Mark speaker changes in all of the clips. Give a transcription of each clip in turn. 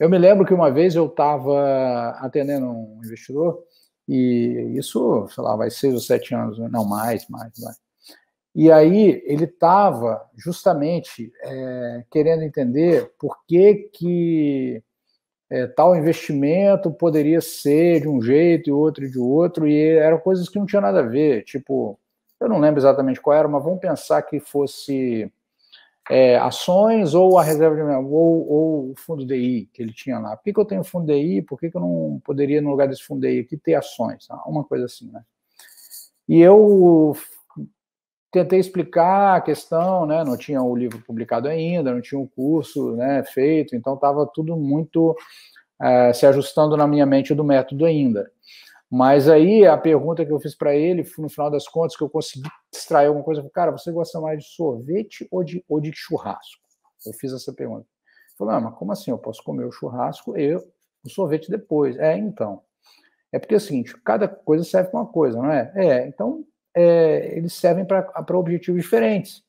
Speaker 1: Eu me lembro que uma vez eu estava atendendo um investidor, e isso, sei lá, vai seis ou sete anos, né? não, mais, mais, mais. E aí ele estava justamente é, querendo entender por que, que é, tal investimento poderia ser de um jeito e outro de outro, e eram coisas que não tinha nada a ver. Tipo, eu não lembro exatamente qual era, mas vamos pensar que fosse é, ações ou a reserva de ou, ou o fundo DI que ele tinha lá. Por que, que eu tenho fundo DI? Por que, que eu não poderia, no lugar desse fundo DI aqui, ter ações? Ah, uma coisa assim, né? E eu tentei explicar a questão, né? Não tinha o livro publicado ainda, não tinha o um curso né, feito, então estava tudo muito é, se ajustando na minha mente do método ainda. Mas aí a pergunta que eu fiz para ele, no final das contas, que eu consegui extrair alguma coisa, cara, você gosta mais de sorvete ou de, ou de churrasco? Eu fiz essa pergunta. Ele falou, ah, mas como assim? Eu posso comer o churrasco e o sorvete depois. É, então. É porque é o seguinte, cada coisa serve para uma coisa, não é? É, então é, eles servem para objetivos diferentes.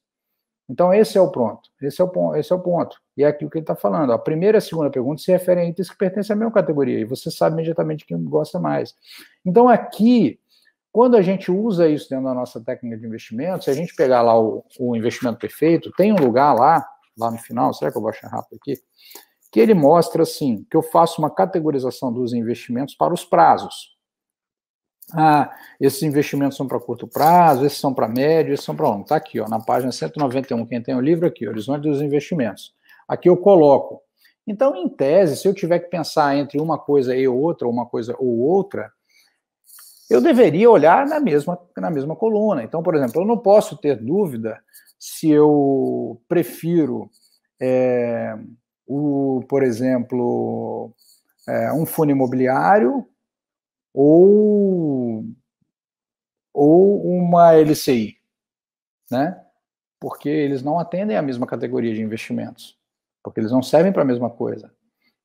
Speaker 1: Então, esse é o pronto, esse é o, esse é o ponto. E é o que ele está falando. A primeira e a segunda pergunta se referem a itens que pertencem à mesma categoria, e você sabe imediatamente quem gosta mais. Então, aqui, quando a gente usa isso dentro da nossa técnica de investimento, se a gente pegar lá o, o investimento perfeito, tem um lugar lá, lá no final, será que eu vou achar rápido aqui? Que ele mostra assim, que eu faço uma categorização dos investimentos para os prazos. Ah, esses investimentos são para curto prazo, esses são para médio, esses são para longo. Está aqui, ó, na página 191, quem tem o livro aqui, Horizonte dos Investimentos. Aqui eu coloco. Então, em tese, se eu tiver que pensar entre uma coisa e outra, uma coisa ou outra, eu deveria olhar na mesma, na mesma coluna. Então, por exemplo, eu não posso ter dúvida se eu prefiro, é, o, por exemplo, é, um fundo imobiliário ou, ou uma LCI, né? Porque eles não atendem à mesma categoria de investimentos, porque eles não servem para a mesma coisa.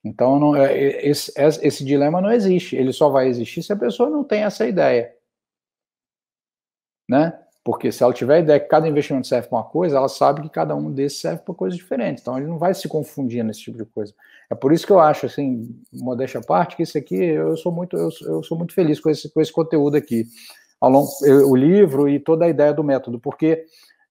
Speaker 1: Então, não, é, é, esse, esse dilema não existe. Ele só vai existir se a pessoa não tem essa ideia, né? Porque se ela tiver a ideia que cada investimento serve para uma coisa, ela sabe que cada um desses serve para coisas diferentes. Então ele não vai se confundir nesse tipo de coisa. É por isso que eu acho, assim, modéstia à parte, que isso aqui eu sou muito, eu, eu sou muito feliz com esse, com esse conteúdo aqui. Ao longo, eu, o livro e toda a ideia do método, porque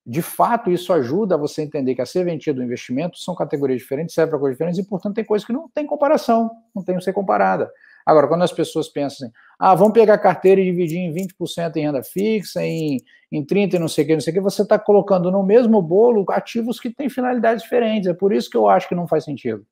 Speaker 1: de fato isso ajuda você a entender que a serventia do investimento são categorias diferentes, servem para coisas diferentes, e portanto tem coisas que não tem comparação, não tem que ser comparada. Agora, quando as pessoas pensam assim, ah, vamos pegar a carteira e dividir em 20% em renda fixa, em, em 30% e não sei o que, não sei o que, você está colocando no mesmo bolo ativos que têm finalidades diferentes. É por isso que eu acho que não faz sentido.